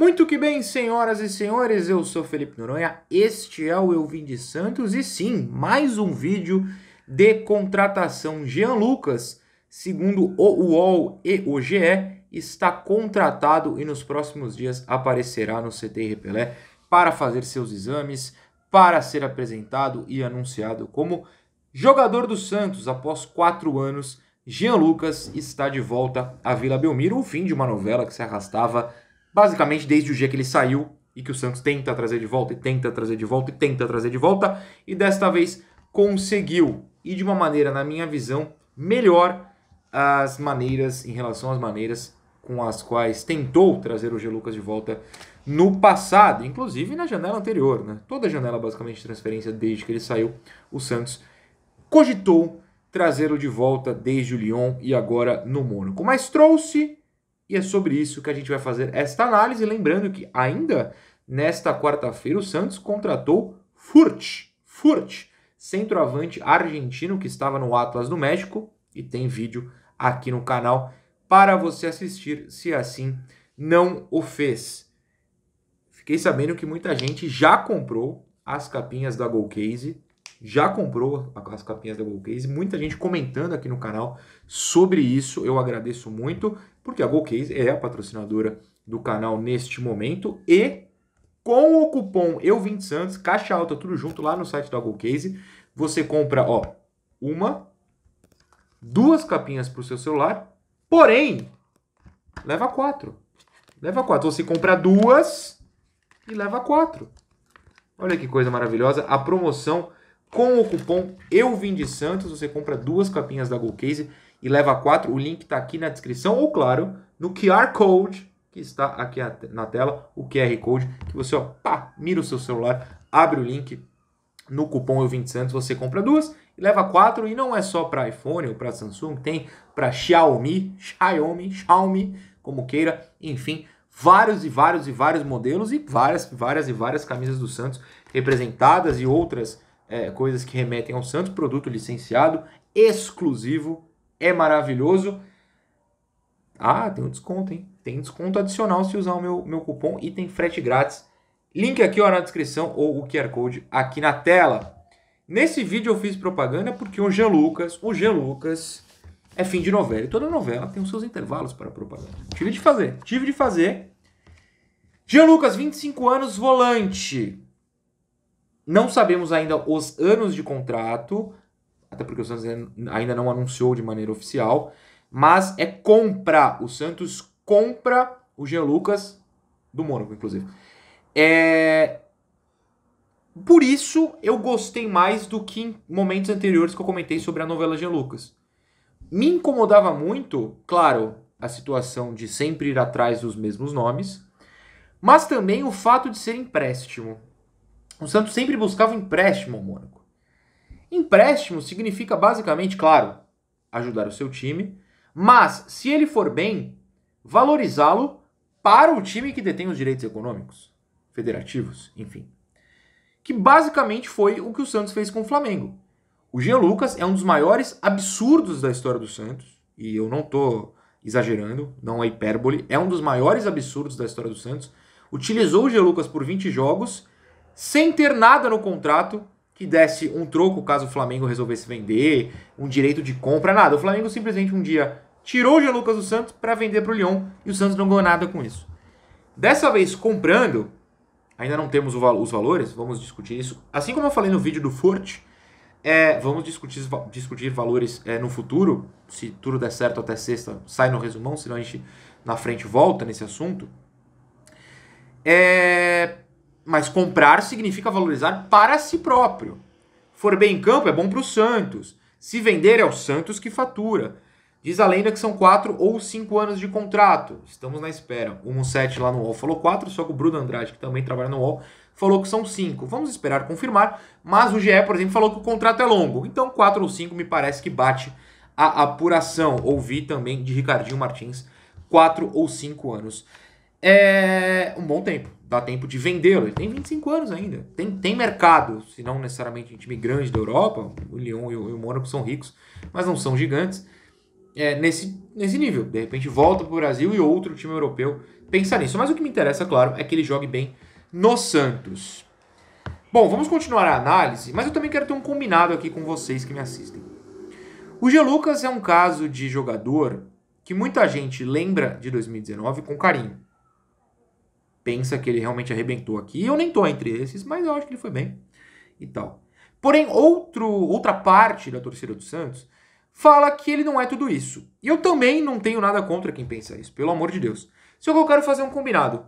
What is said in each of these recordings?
Muito que bem, senhoras e senhores, eu sou Felipe Noronha, este é o Eu Vim de Santos e sim, mais um vídeo de contratação. Jean Lucas, segundo o UOL e o GE, está contratado e nos próximos dias aparecerá no CTI Repelé para fazer seus exames, para ser apresentado e anunciado como jogador do Santos após quatro anos. Jean Lucas está de volta à Vila Belmiro, o fim de uma novela que se arrastava basicamente desde o dia que ele saiu e que o Santos tenta trazer de volta, e tenta trazer de volta, e tenta trazer de volta, e desta vez conseguiu. E de uma maneira, na minha visão, melhor as maneiras, em relação às maneiras com as quais tentou trazer o G. Lucas de volta no passado, inclusive na janela anterior. Né? Toda janela, basicamente, de transferência, desde que ele saiu, o Santos cogitou trazê-lo de volta desde o Lyon e agora no Mônaco. Mas trouxe e é sobre isso que a gente vai fazer esta análise. Lembrando que ainda nesta quarta-feira o Santos contratou Furt, Furt, centroavante argentino que estava no Atlas do México e tem vídeo aqui no canal para você assistir se assim não o fez. Fiquei sabendo que muita gente já comprou as capinhas da Golcase já comprou as capinhas da Golcase Case, muita gente comentando aqui no canal sobre isso, eu agradeço muito, porque a Golcase Case é a patrocinadora do canal neste momento e com o cupom Eu20 Santos, caixa alta, tudo junto lá no site da Golcase Case, você compra, ó, uma, duas capinhas para o seu celular, porém, leva quatro. Leva quatro. Você compra duas e leva quatro. Olha que coisa maravilhosa. A promoção com o cupom Eu Vim de Santos, você compra duas capinhas da Golcase Case e leva quatro. O link está aqui na descrição, ou claro, no QR Code que está aqui na tela, o QR Code, que você ó, pá, mira o seu celular, abre o link no cupom Eu Vim de Santos, você compra duas e leva quatro. E não é só para iPhone ou para Samsung, tem para Xiaomi, Xiaomi, Xiaomi, como queira, enfim, vários e vários e vários modelos e várias, várias e várias camisas do Santos representadas e outras é, coisas que remetem ao Santos, produto licenciado, exclusivo, é maravilhoso. Ah, tem um desconto, hein? Tem desconto adicional se usar o meu, meu cupom e tem frete grátis. Link aqui ó, na descrição ou o QR Code aqui na tela. Nesse vídeo eu fiz propaganda porque o Jean Lucas, o Jean Lucas é fim de novela. E toda novela tem os seus intervalos para propaganda. Tive de fazer, tive de fazer. Jean Lucas, 25 anos, volante. Não sabemos ainda os anos de contrato, até porque o Santos ainda não anunciou de maneira oficial, mas é compra. O Santos compra o Jean Lucas do Mônaco, inclusive. É... Por isso eu gostei mais do que em momentos anteriores que eu comentei sobre a novela Jean Lucas. Me incomodava muito, claro, a situação de sempre ir atrás dos mesmos nomes, mas também o fato de ser empréstimo. O Santos sempre buscava um empréstimo ao Mônaco. Empréstimo significa basicamente, claro, ajudar o seu time, mas se ele for bem, valorizá-lo para o time que detém os direitos econômicos, federativos, enfim. Que basicamente foi o que o Santos fez com o Flamengo. O Jean Lucas é um dos maiores absurdos da história do Santos, e eu não estou exagerando, não é hipérbole, é um dos maiores absurdos da história do Santos. Utilizou o Jean Lucas por 20 jogos sem ter nada no contrato que desse um troco caso o Flamengo resolvesse vender, um direito de compra, nada. O Flamengo simplesmente um dia tirou o Jean Lucas do Santos para vender para o Lyon e o Santos não ganhou nada com isso. Dessa vez, comprando, ainda não temos os valores, vamos discutir isso. Assim como eu falei no vídeo do Forte, é, vamos discutir, discutir valores é, no futuro. Se tudo der certo até sexta, sai no resumão, senão a gente na frente volta nesse assunto. É, mas comprar significa valorizar para si próprio. For bem em campo é bom para o Santos. Se vender é o Santos que fatura. Diz a lenda que são quatro ou cinco anos de contrato. Estamos na espera. O 17 lá no UOL falou quatro, só que o Bruno Andrade, que também trabalha no UOL, falou que são cinco. Vamos esperar confirmar, mas o GE, por exemplo, falou que o contrato é longo. Então, quatro ou cinco me parece que bate a apuração. Ouvi também de Ricardinho Martins, quatro ou cinco anos é um bom tempo. Dá tempo de vendê-lo. Ele tem 25 anos ainda. Tem, tem mercado, se não necessariamente um time grande da Europa. O Lyon e o, e o Mônaco são ricos, mas não são gigantes. É, nesse, nesse nível. De repente volta para o Brasil e outro time europeu pensa nisso. Mas o que me interessa, claro, é que ele jogue bem no Santos. Bom, vamos continuar a análise, mas eu também quero ter um combinado aqui com vocês que me assistem. O G. Lucas é um caso de jogador que muita gente lembra de 2019 com carinho pensa que ele realmente arrebentou aqui. Eu nem tô entre esses, mas eu acho que ele foi bem e tal. Porém, outro, outra parte da torcida do Santos fala que ele não é tudo isso. E eu também não tenho nada contra quem pensa isso, pelo amor de Deus. Só que eu quero fazer um combinado.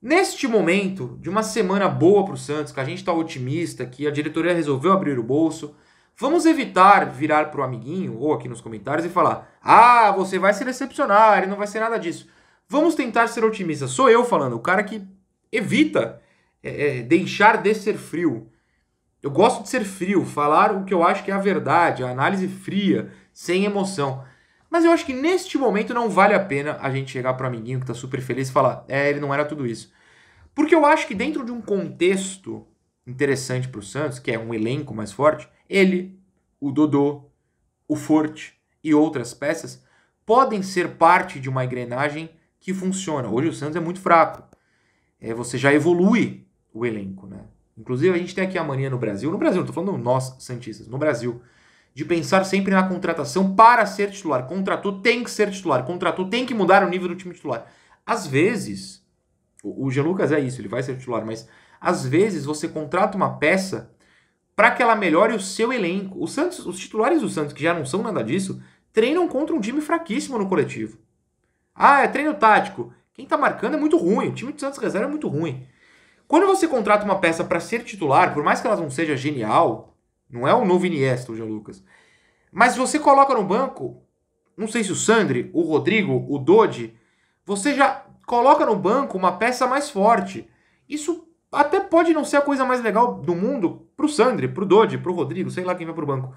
Neste momento de uma semana boa para o Santos, que a gente está otimista, que a diretoria resolveu abrir o bolso, vamos evitar virar para o amiguinho ou aqui nos comentários e falar: ah, você vai se decepcionar, ele não vai ser nada disso. Vamos tentar ser otimistas. Sou eu falando, o cara que evita é, é, deixar de ser frio. Eu gosto de ser frio, falar o que eu acho que é a verdade, a análise fria, sem emoção. Mas eu acho que neste momento não vale a pena a gente chegar para o amiguinho que está super feliz e falar, é, ele não era tudo isso. Porque eu acho que dentro de um contexto interessante para o Santos, que é um elenco mais forte, ele, o Dodô, o Forte e outras peças podem ser parte de uma engrenagem que funciona. Hoje o Santos é muito fraco. É, você já evolui o elenco, né? Inclusive, a gente tem aqui a mania no Brasil, no Brasil, não tô falando nós, Santistas, no Brasil, de pensar sempre na contratação para ser titular. Contratou, tem que ser titular. Contratou, tem que mudar o nível do time titular. Às vezes, o, o Jean Lucas é isso, ele vai ser titular, mas às vezes você contrata uma peça para que ela melhore o seu elenco. O Santos, os titulares do Santos, que já não são nada disso, treinam contra um time fraquíssimo no coletivo. Ah, é treino tático. Quem está marcando é muito ruim. O time do Santos reserva é muito ruim. Quando você contrata uma peça para ser titular, por mais que ela não seja genial, não é um novo Iniesta, o Jean Lucas. Mas você coloca no banco, não sei se o Sandri, o Rodrigo, o Dodi, você já coloca no banco uma peça mais forte. Isso até pode não ser a coisa mais legal do mundo pro Sandri, pro Dodi, pro Rodrigo, sei lá quem vai pro banco.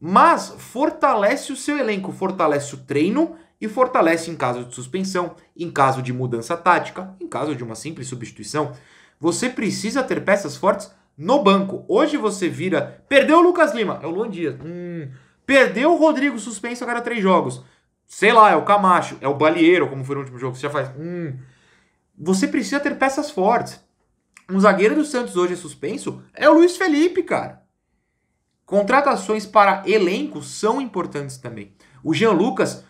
Mas fortalece o seu elenco, fortalece o treino e fortalece em caso de suspensão, em caso de mudança tática, em caso de uma simples substituição. Você precisa ter peças fortes no banco. Hoje você vira. Perdeu o Lucas Lima, é o Luan Dias. Hum. Perdeu o Rodrigo suspenso a cada três jogos. Sei lá, é o Camacho, é o Balieiro, como foi no último jogo. Você já faz. Hum. Você precisa ter peças fortes. Um zagueiro do Santos hoje é suspenso é o Luiz Felipe, cara. Contratações para elenco são importantes também. O Jean Lucas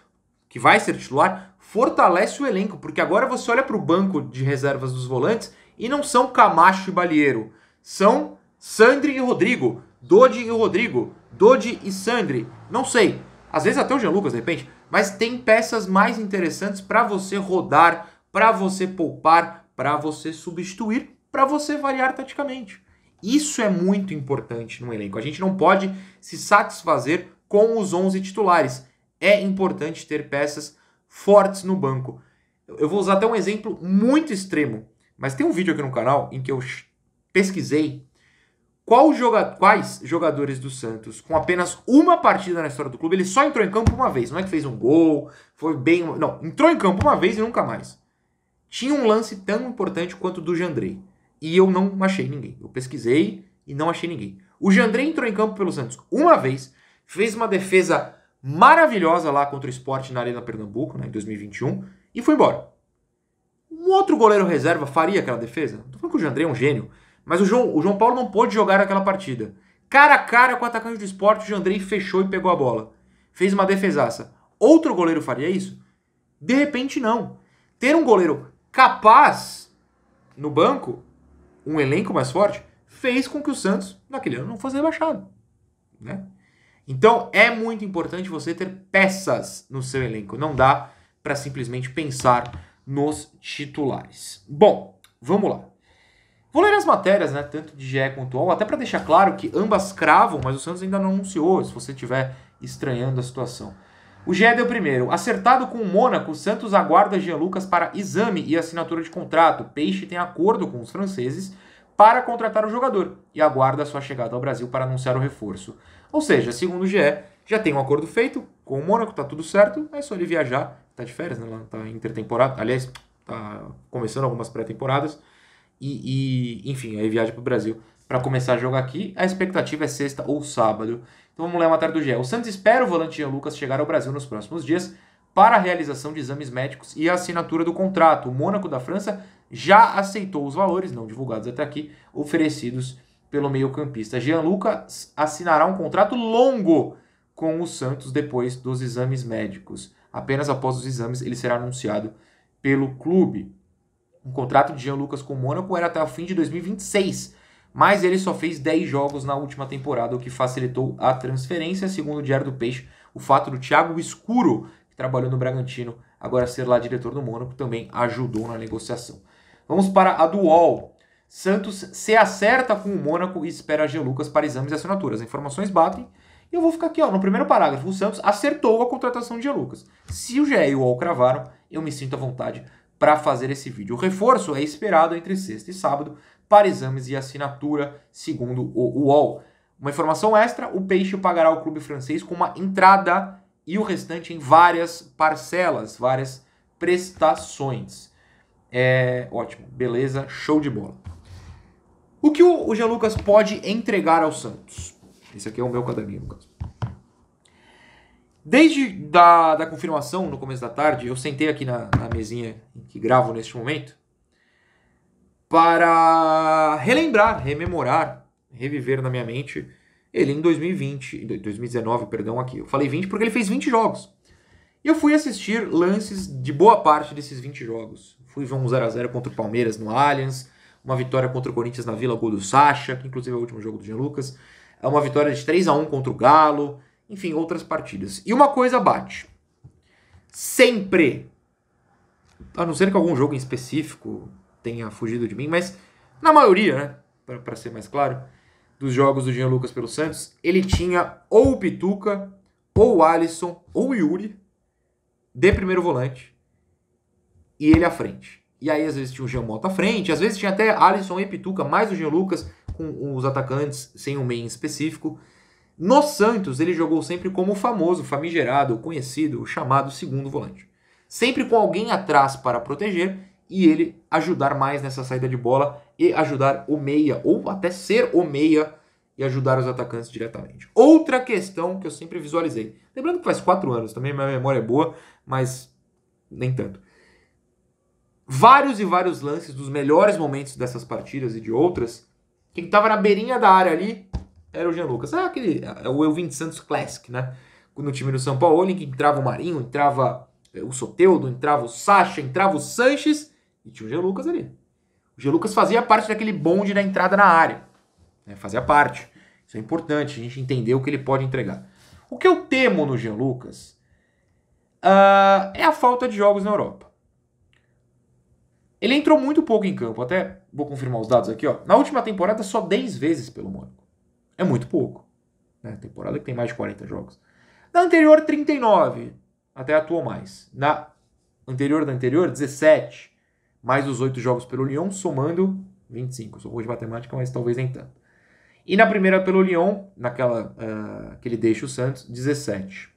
que vai ser titular, fortalece o elenco, porque agora você olha para o banco de reservas dos volantes e não são Camacho e Balieiro, são Sandri e Rodrigo, Dodi e Rodrigo, Dodi e Sandri, não sei, às vezes até o Jean Lucas de repente, mas tem peças mais interessantes para você rodar, para você poupar, para você substituir, para você variar taticamente. Isso é muito importante no elenco. A gente não pode se satisfazer com os 11 titulares é importante ter peças fortes no banco. Eu vou usar até um exemplo muito extremo, mas tem um vídeo aqui no canal em que eu pesquisei joga quais jogadores do Santos com apenas uma partida na história do clube, ele só entrou em campo uma vez, não é que fez um gol, foi bem, não, entrou em campo uma vez e nunca mais. Tinha um lance tão importante quanto o do Jandrei, e eu não achei ninguém. Eu pesquisei e não achei ninguém. O Jandrei entrou em campo pelo Santos uma vez, fez uma defesa maravilhosa lá contra o esporte na Arena Pernambuco, né, em 2021, e foi embora. Um outro goleiro reserva faria aquela defesa? Não tô falando que o Jandré é um gênio, mas o João, o João Paulo não pôde jogar aquela partida. Cara a cara com o atacante do esporte, o Jandrei fechou e pegou a bola. Fez uma defesaça. Outro goleiro faria isso? De repente, não. Ter um goleiro capaz no banco, um elenco mais forte, fez com que o Santos, naquele ano, não fosse rebaixado. Né? Então é muito importante você ter peças no seu elenco. Não dá para simplesmente pensar nos titulares. Bom, vamos lá. Vou ler as matérias, né, tanto de GE quanto UOL, até para deixar claro que ambas cravam, mas o Santos ainda não anunciou, se você estiver estranhando a situação. O GE deu primeiro. Acertado com o Mônaco, Santos aguarda Jean Lucas para exame e assinatura de contrato. Peixe tem acordo com os franceses para contratar o jogador e aguarda sua chegada ao Brasil para anunciar o reforço. Ou seja, segundo o GE, já tem um acordo feito com o Mônaco, tá tudo certo, é só ele viajar, tá de férias, né? Lá tá intertemporada, aliás, tá começando algumas pré-temporadas. E, e, enfim, aí viaja para o Brasil para começar a jogar aqui. A expectativa é sexta ou sábado. Então vamos ler a matéria do GE. O Santos espera o volante Jean Lucas chegar ao Brasil nos próximos dias para a realização de exames médicos e a assinatura do contrato. O Mônaco da França já aceitou os valores, não divulgados até aqui, oferecidos pelo meio-campista. Jean Lucas assinará um contrato longo com o Santos depois dos exames médicos. Apenas após os exames ele será anunciado pelo clube. O contrato de Jean Lucas com o Mônaco era até o fim de 2026, mas ele só fez 10 jogos na última temporada, o que facilitou a transferência. Segundo o Diário do Peixe, o fato do Thiago Escuro, que trabalhou no Bragantino, agora ser lá diretor do Mônaco, também ajudou na negociação. Vamos para a do UOL. Santos se acerta com o Mônaco e espera G. Lucas para exames e assinaturas. As informações batem. E eu vou ficar aqui, ó, no primeiro parágrafo. O Santos acertou a contratação de G. Lucas. Se o GE e o UOL cravaram, eu me sinto à vontade para fazer esse vídeo. O reforço é esperado entre sexta e sábado para exames e assinatura, segundo o UOL. Uma informação extra: o Peixe pagará ao clube francês com uma entrada e o restante em várias parcelas, várias prestações. É ótimo, beleza, show de bola. O que o Jean Lucas pode entregar ao Santos? Esse aqui é o meu caderninho, Lucas. Desde da, da confirmação, no começo da tarde, eu sentei aqui na, na mesinha que gravo neste momento para relembrar, rememorar, reviver na minha mente ele em 2020, 2019, perdão, aqui. Eu falei 20 porque ele fez 20 jogos. E eu fui assistir lances de boa parte desses 20 jogos. Fui ver um 0x0 contra o Palmeiras no Allianz, uma vitória contra o Corinthians na Vila, gol do Sacha, que inclusive é o último jogo do Jean Lucas, é uma vitória de 3 a 1 contra o Galo, enfim, outras partidas. E uma coisa bate. Sempre, a não ser que algum jogo em específico tenha fugido de mim, mas na maioria, né, para ser mais claro, dos jogos do Jean Lucas pelo Santos, ele tinha ou o Pituca, ou o Alisson, ou o Yuri, de primeiro volante e ele à frente. E aí, às vezes, tinha o Jean Mota à frente, às vezes tinha até Alisson e Pituca, mais o Jean Lucas, com os atacantes, sem um meio específico. No Santos, ele jogou sempre como o famoso, famigerado, conhecido, chamado segundo volante. Sempre com alguém atrás para proteger e ele ajudar mais nessa saída de bola e ajudar o meia, ou até ser o meia e ajudar os atacantes diretamente. Outra questão que eu sempre visualizei. Lembrando que faz quatro anos também, minha memória é boa, mas nem tanto. Vários e vários lances dos melhores momentos dessas partidas e de outras. Quem estava na beirinha da área ali era o Jean Lucas. É aquele, é o Elvin Santos Classic, né? No time do São Paulo, em que entrava o Marinho, entrava é, o Soteudo, entrava o Sacha, entrava o Sanches e tinha o Jean Lucas ali. O Jean Lucas fazia parte daquele bonde da entrada na área né? fazia parte. Isso é importante, a gente entender o que ele pode entregar. O que eu temo no Jean Lucas uh, é a falta de jogos na Europa. Ele entrou muito pouco em campo, até vou confirmar os dados aqui. Ó. Na última temporada, só 10 vezes pelo Mônaco. É muito pouco. Né? Temporada que tem mais de 40 jogos. Na anterior, 39. Até atuou mais. Na anterior da anterior, 17. Mais os 8 jogos pelo Lyon, somando 25. Eu sou ruim de matemática, mas talvez nem tanto. E na primeira pelo Lyon, naquela uh, que ele deixa o Santos, 17.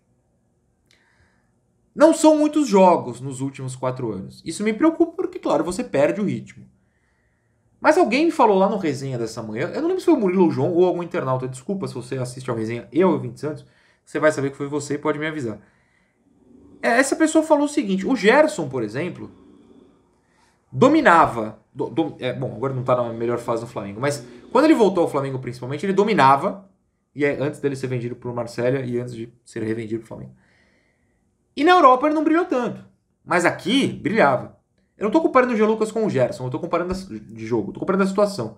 Não são muitos jogos nos últimos quatro anos. Isso me preocupa porque, claro, você perde o ritmo. Mas alguém me falou lá no resenha dessa manhã, eu não lembro se foi o Murilo ou João ou algum internauta, desculpa se você assiste ao resenha, eu ou o Vinte Santos, você vai saber que foi você e pode me avisar. É, essa pessoa falou o seguinte, o Gerson, por exemplo, dominava, do, do, é, bom, agora não está na melhor fase do Flamengo, mas quando ele voltou ao Flamengo, principalmente, ele dominava. E é antes dele ser vendido pro Marcelo e antes de ser revendido pro Flamengo. E na Europa ele não brilhou tanto. Mas aqui, brilhava. Eu não tô comparando o Jean Lucas com o Gerson, eu tô comparando de jogo, tô comparando a situação.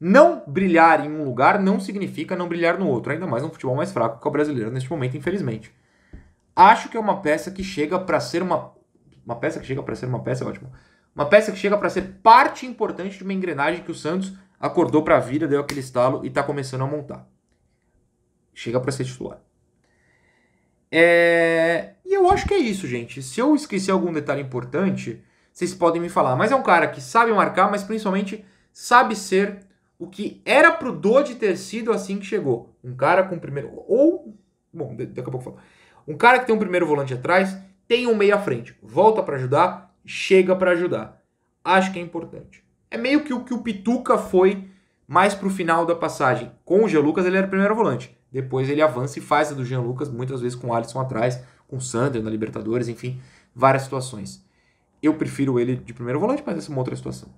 Não brilhar em um lugar não significa não brilhar no outro, ainda mais num futebol mais fraco que é o brasileiro neste momento, infelizmente. Acho que é uma peça que chega para ser uma uma peça que chega para ser uma peça, ótimo. Uma peça que chega para ser parte importante de uma engrenagem que o Santos acordou para a vida, deu aquele estalo e está começando a montar. Chega para ser titular. É... E eu acho que é isso, gente. Se eu esqueci algum detalhe importante, vocês podem me falar. Mas é um cara que sabe marcar, mas principalmente sabe ser o que era pro Dodge ter sido assim que chegou. Um cara com primeiro. Ou. Bom, daqui a pouco eu falo. Um cara que tem um primeiro volante atrás, tem um meio à frente, volta para ajudar, chega para ajudar. Acho que é importante. É meio que o que o Pituca foi mais pro final da passagem. Com o Jean Lucas, ele era o primeiro volante. Depois ele avança e faz a do Jean Lucas, muitas vezes com o Alisson atrás, com o Sander na Libertadores, enfim, várias situações. Eu prefiro ele de primeiro volante, mas essa é uma outra situação.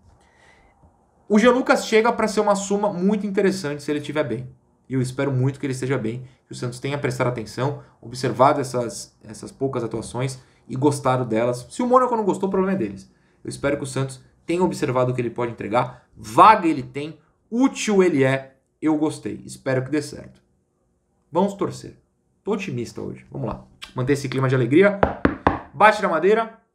O Jean Lucas chega para ser uma soma muito interessante se ele estiver bem. E eu espero muito que ele esteja bem, que o Santos tenha prestado atenção, observado essas, essas poucas atuações e gostado delas. Se o Mônaco não gostou, o problema é deles. Eu espero que o Santos tem observado o que ele pode entregar, vaga ele tem, útil ele é. Eu gostei, espero que dê certo. Vamos torcer. Tô otimista hoje. Vamos lá. Manter esse clima de alegria. Bate na madeira.